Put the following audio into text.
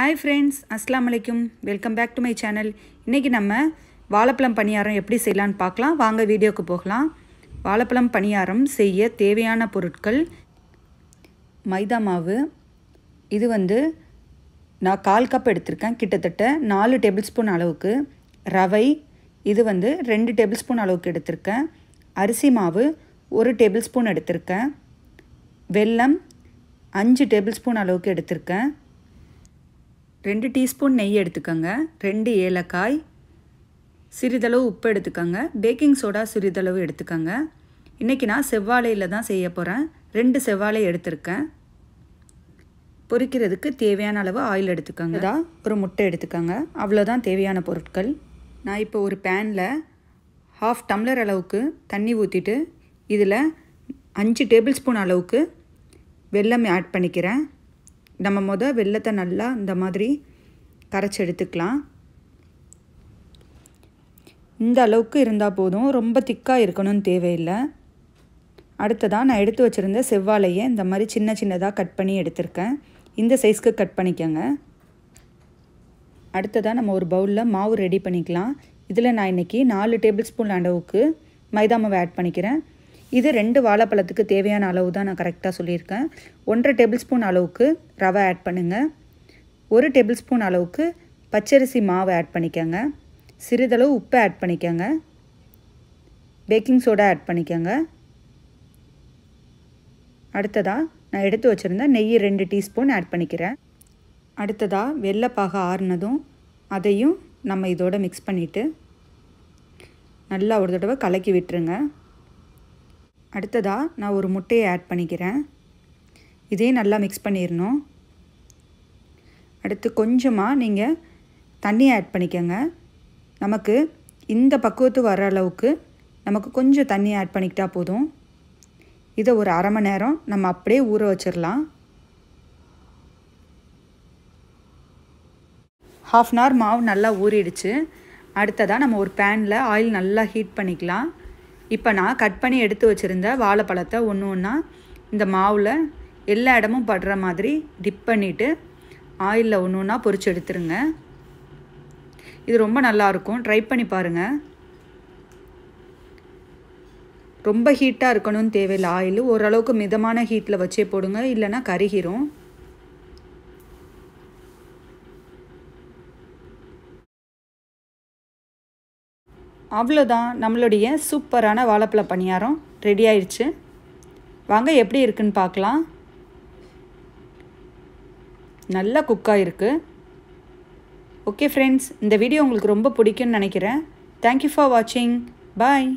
hi friends அஸ்லாம் வலைக்கும் welcome back to my channel இன்றைக்கி நம்ம வாழைப்பழம் பணியாரம் எப்படி செய்யலான்னு பார்க்கலாம் வாங்க வீடியோக்கு போகலாம் வாழைப்பழம் பணியாரம் செய்ய தேவையான பொருட்கள் மைதா மாவு இது வந்து நான் கால் கப் எடுத்திருக்கேன் கிட்டத்தட்ட நாலு டேபிள் ஸ்பூன் அளவுக்கு ரவை இது வந்து ரெண்டு டேபிள் ஸ்பூன் அளவுக்கு எடுத்திருக்கேன் அரிசி மாவு ஒரு டேபிள் ஸ்பூன் எடுத்திருக்கேன் வெல்லம் அஞ்சு டேபிள் ஸ்பூன் அளவுக்கு எடுத்திருக்கேன் ரெண்டு டீஸ்பூன் நெய் எடுத்துக்கோங்க ரெண்டு ஏலக்காய் சிறிதளவு உப்பு எடுத்துக்கோங்க பேக்கிங் சோடா சிறிதளவு எடுத்துக்கோங்க இன்றைக்கி நான் செவ்வாழையில் தான் செய்ய போகிறேன் ரெண்டு செவ்வாழை எடுத்திருக்கேன் பொரிக்கிறதுக்கு தேவையான அளவு ஆயில் எடுத்துக்கோங்க தான் ஒரு முட்டை எடுத்துக்கோங்க அவ்வளோதான் தேவையான பொருட்கள் நான் இப்போ ஒரு பேனில் ஹாஃப் டம்ளர் அளவுக்கு தண்ணி ஊற்றிட்டு இதில் அஞ்சு டேபிள் ஸ்பூன் அளவுக்கு வெல்லம் ஆட் பண்ணிக்கிறேன் நம்ம மொதல் வெள்ளத்தை நல்லா இந்த மாதிரி கரைச்சி எடுத்துக்கலாம் இந்த அளவுக்கு இருந்தால் போதும் ரொம்ப திக்காக இருக்கணும்னு தேவையில்லை அடுத்ததாக நான் எடுத்து வச்சுருந்த செவ்வாழையை இந்த மாதிரி சின்ன சின்னதாக கட் பண்ணி எடுத்திருக்கேன் இந்த சைஸ்க்கு கட் பண்ணிக்கோங்க அடுத்ததாக நம்ம ஒரு பவுலில் மாவு ரெடி பண்ணிக்கலாம் இதில் நான் இன்றைக்கி நாலு டேபிள் ஸ்பூன் அளவுக்கு மைதா மாவு ஆட் பண்ணிக்கிறேன் இது ரெண்டு வாழைப்பழத்துக்கு தேவையான அளவு தான் நான் கரெக்டாக சொல்லியிருக்கேன் ஒன்றரை டேபிள் ஸ்பூன் அளவுக்கு ரவை ஆட் பண்ணுங்கள் ஒரு டேபிள் ஸ்பூன் அளவுக்கு பச்சரிசி மாவு ஆட் பண்ணிக்கோங்க சிறிதளவு உப்பு ஆட் பண்ணிக்கோங்க பேக்கிங் சோடா ஆட் பண்ணிக்கோங்க அடுத்ததாக நான் எடுத்து வச்சுருந்தேன் நெய் ரெண்டு டீஸ்பூன் ஆட் பண்ணிக்கிறேன் அடுத்ததாக வெள்ளைப்பாக ஆறுனதும் அதையும் நம்ம இதோடு மிக்ஸ் பண்ணிவிட்டு நல்லா ஒரு தடவை கலக்கி விட்டுருங்க அடுத்ததாக நான் ஒரு முட்டையை ஆட் பண்ணிக்கிறேன் இதே நல்லா மிக்ஸ் பண்ணிடணும் அடுத்து கொஞ்சமாக நீங்கள் தண்ணி ஆட் பண்ணிக்கோங்க நமக்கு இந்த பக்குவத்து வர அளவுக்கு நமக்கு கொஞ்சம் தண்ணி ஆட் பண்ணிக்கிட்டால் போதும் இதை ஒரு அரை மணி நேரம் நம்ம அப்படியே ஊற வச்சிடலாம் ஹாஃப் அன் ஹவர் மாவு நல்லா ஊறிடுச்சு அடுத்ததாக நம்ம ஒரு பேனில் ஆயில் நல்லா ஹீட் பண்ணிக்கலாம் இப்போ நான் கட் பண்ணி எடுத்து வச்சுருந்த வாழைப்பழத்தை ஒன்று ஒன்றா இந்த மாவில் எல்லா இடமும் படுற மாதிரி டிப் பண்ணிவிட்டு ஆயிலில் ஒன்று ஒன்றா பொறிச்சு எடுத்துருங்க இது ரொம்ப நல்லாயிருக்கும் ட்ரை பண்ணி பாருங்கள் ரொம்ப ஹீட்டாக இருக்கணும்னு தேவையில்லை ஆயில் ஓரளவுக்கு மிதமான ஹீட்டில் வச்சே போடுங்க இல்லைன்னா கருகிரும் அவ்வளோதான் நம்மளுடைய சூப்பரான வாழைப்பழ பணியாரம் ரெடி ஆயிடுச்சு வாங்க எப்படி இருக்குன்னு பார்க்கலாம் நல்லா குக்காக இருக்குது ஓகே ஃப்ரெண்ட்ஸ் இந்த வீடியோ உங்களுக்கு ரொம்ப பிடிக்கும்னு நினைக்கிறேன் தேங்க்யூ ஃபார் வாட்சிங் பாய்